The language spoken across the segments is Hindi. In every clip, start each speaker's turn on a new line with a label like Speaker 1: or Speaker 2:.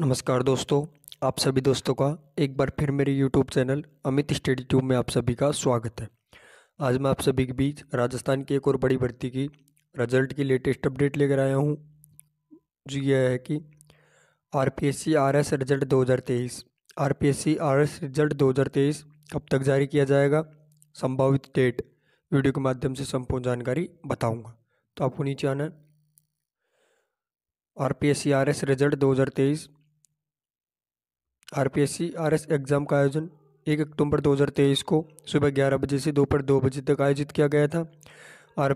Speaker 1: नमस्कार दोस्तों आप सभी दोस्तों का एक बार फिर मेरे YouTube channel Amit study tube में आप सभी का स्वागत है आज मैं आप सभी के बीच राजस्थान की एक और बड़ी भर्ती की रिजल्ट की लेटेस्ट अपडेट लेकर आया हूँ जो यह है कि R P S C R S result दो हज़ार तेईस R P S C R S result दो हज़ार तेईस कब तक जारी किया जाएगा संभावित डेट वीडियो के माध्यम से संपूर्ण जानकारी बताऊँगा तो आपको नीचे आना है R P S C R S result दो हज़ार तेईस आर एस एग्ज़ाम का आयोजन एक अक्टूबर 2023 को सुबह 11 बजे से दोपहर दो बजे तक आयोजित किया गया था आर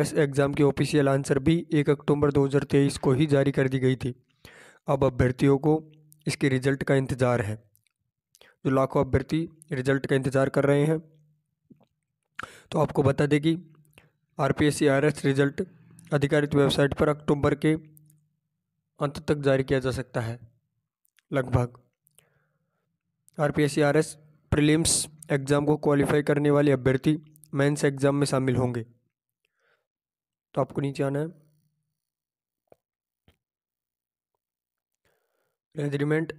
Speaker 1: एस एग्ज़ाम की ऑफिशियल आंसर भी एक अक्टूबर 2023 को ही जारी कर दी गई थी अब अभ्यर्थियों को इसके रिजल्ट का इंतज़ार है जो लाखों अभ्यर्थी रिजल्ट का इंतज़ार कर रहे हैं तो आपको बता दें कि आर पी एस रिजल्ट आधिकारिक वेबसाइट पर अक्टूबर के अंत तक जारी किया जा सकता है लगभग R P S C R S prelims exam को क्वालिफाई करने वाले अभ्यर्थी मेंस एग्ज़ाम में शामिल होंगे तो आपको नीचे आना है regiment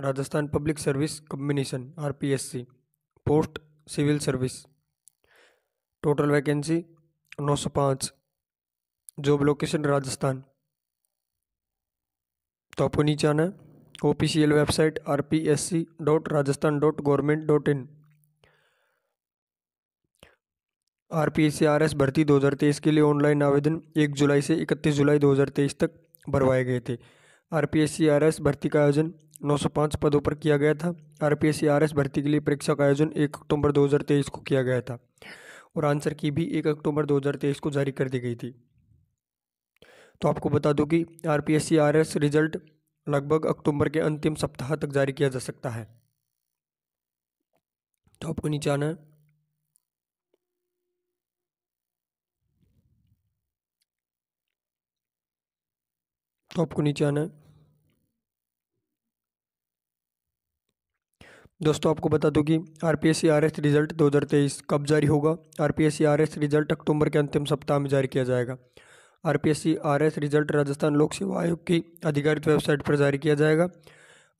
Speaker 1: Rajasthan public service combination R P S C post civil service total vacancy नौ सौ पाँच जॉब लोकेशन राजस्थान तो आपको नीचे आना है official website R P S C dot Rajasthan dot government dot in R P S C R S भर्ती दो हज़ार तेईस के लिए ऑनलाइन आवेदन एक जुलाई से इकतीस जुलाई दो हज़ार तेईस तक भरवाए गए थे R P S C R S भर्ती का आयोजन नौ सौ पाँच पदों पर किया गया था R P S C R S भर्ती के लिए परीक्षा का आयोजन एक अक्टूबर दो हज़ार तेईस को किया गया था और आंसर की भी एक अक्टूबर दो हज़ार तेईस को जारी कर दी गई थी तो आपको बता दूं कि R P S C R S result लगभग अक्टूबर के अंतिम सप्ताह तक जारी किया जा सकता है तो आपको नीचे आना है तो आपको नीचे आना है दोस्तों आपको बता दूं कि R P S C R S result 2023 कब जारी होगा R P S C R S result अक्टूबर के अंतिम सप्ताह में जारी किया जाएगा आर एस रिजल्ट राजस्थान लोक सेवा आयोग की आधिकारिक वेबसाइट पर जारी किया जाएगा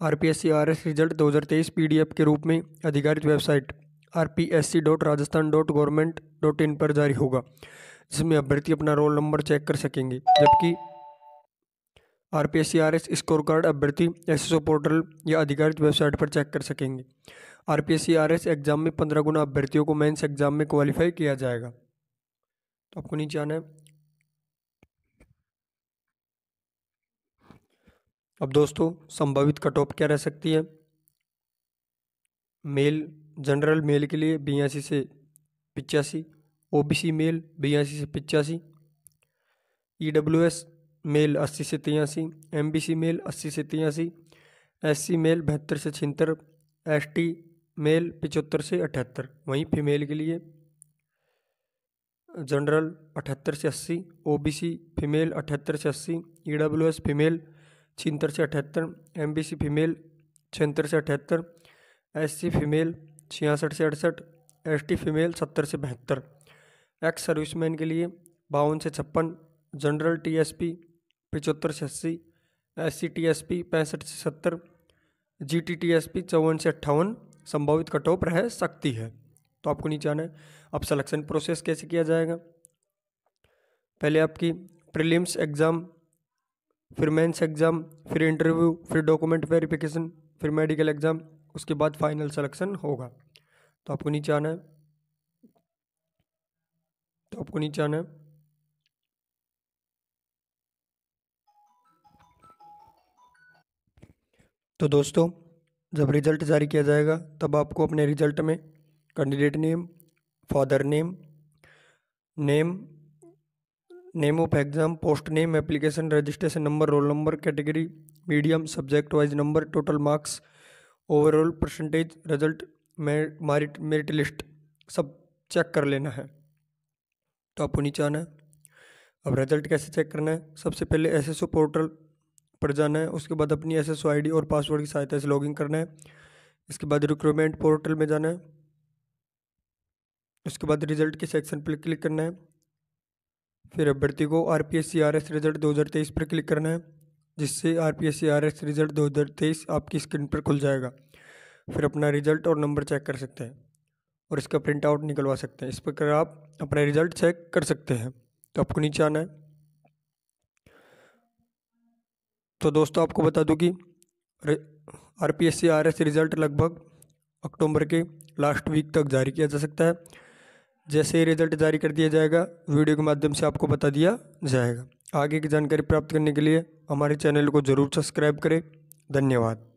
Speaker 1: आर एस रिजल्ट 2023 पीडीएफ के रूप में आधिकारिक वेबसाइट इन पर जारी होगा जिसमें अभ्यर्थी अपना रोल नंबर चेक कर सकेंगे जबकि R P S C R S score card अभ्यर्थी एस पोर्टल या आधिकारिक वेबसाइट पर चेक कर सकेंगे R P S C R S exam में पंद्रह गुना अभ्यर्थियों को मेंस एग्जाम में क्वालिफाई किया जाएगा तो आपको नीचे आना है अब दोस्तों संभावित कट ऑफ क्या रह सकती है मेल जनरल मेल के लिए बयासी से पिचासी ओबीसी मेल बयासी से पिचासी ईडब्ल्यूएस मेल अस्सी से तिरासी एमबीसी मेल अस्सी से तिरासी एससी मेल बहत्तर से छिहत्तर एसटी मेल पिचहत्तर से अठहत्तर वहीं फीमेल के लिए जनरल अठहत्तर से अस्सी ओबीसी फीमेल अठहत्तर से अस्सी ईडब्ल्यूएस फीमेल छिहत्तर से अठहत्तर एम फीमेल छिहत्तर से अठहत्तर एस फीमेल छियासठ से अड़सठ एस फीमेल सत्तर से बहत्तर एक्स सर्विसमैन के लिए बावन से छप्पन जनरल टी एस पी पचहत्तर से अस्सी S C T S P पैंसठ से सत्तर G T T S P चौवन से अट्ठावन संभावित कट ऑफ रह सकती है तो आपको नीचे आना है अब सलेक्शन प्रोसेस कैसे किया जाएगा पहले आपकी प्रीलिम्स एग्ज़ाम फिर मेंस एग्ज़ाम फिर इंटरव्यू फिर डॉक्यूमेंट वेरिफिकेशन फिर मेडिकल एग्ज़ाम उसके बाद फाइनल सिलेक्शन होगा तो आपको नीचे आना है तो आपको नीचे आना है तो दोस्तों जब रिज़ल्ट जारी किया जाएगा तब आपको अपने रिज़ल्ट में candidate name father name name name of exam post name application registration number roll number category medium subject wise number total marks overall percentage result merit merit list सब चेक कर लेना है तो आपको नीचे आना है अब रिजल्ट कैसे चेक करना है सबसे पहले एसएसओ पोर्टल पर जाना है उसके बाद अपनी एसएसओ आईडी और पासवर्ड की सहायता से लॉगिन करना है इसके बाद रिक्रूटमेंट पोर्टल में जाना है उसके बाद रिजल्ट के सेक्शन पर क्लिक करना है फिर अभ्यर्थी को R P S C R S result दो हज़ार तेईस पर क्लिक करना है जिससे R P S C R S result दो हज़ार तेईस आपकी स्क्रीन पर खुल जाएगा फिर अपना रिजल्ट और नंबर चेक कर सकते हैं और इसका प्रिंट आउट निकलवा सकते हैं इस प्रकार आप अपना रिजल्ट चेक कर सकते हैं तो आपको नीचे आना है तो दोस्तों आपको बता दूं कि R P S C R S result लगभग अक्टूबर के लास्ट वीक तक जारी किया जा सकता है जैसे ही रिजल्ट जारी कर दिया जाएगा वीडियो के माध्यम से आपको बता दिया जाएगा आगे की जानकारी प्राप्त करने के लिए हमारे चैनल को ज़रूर सब्सक्राइब करें धन्यवाद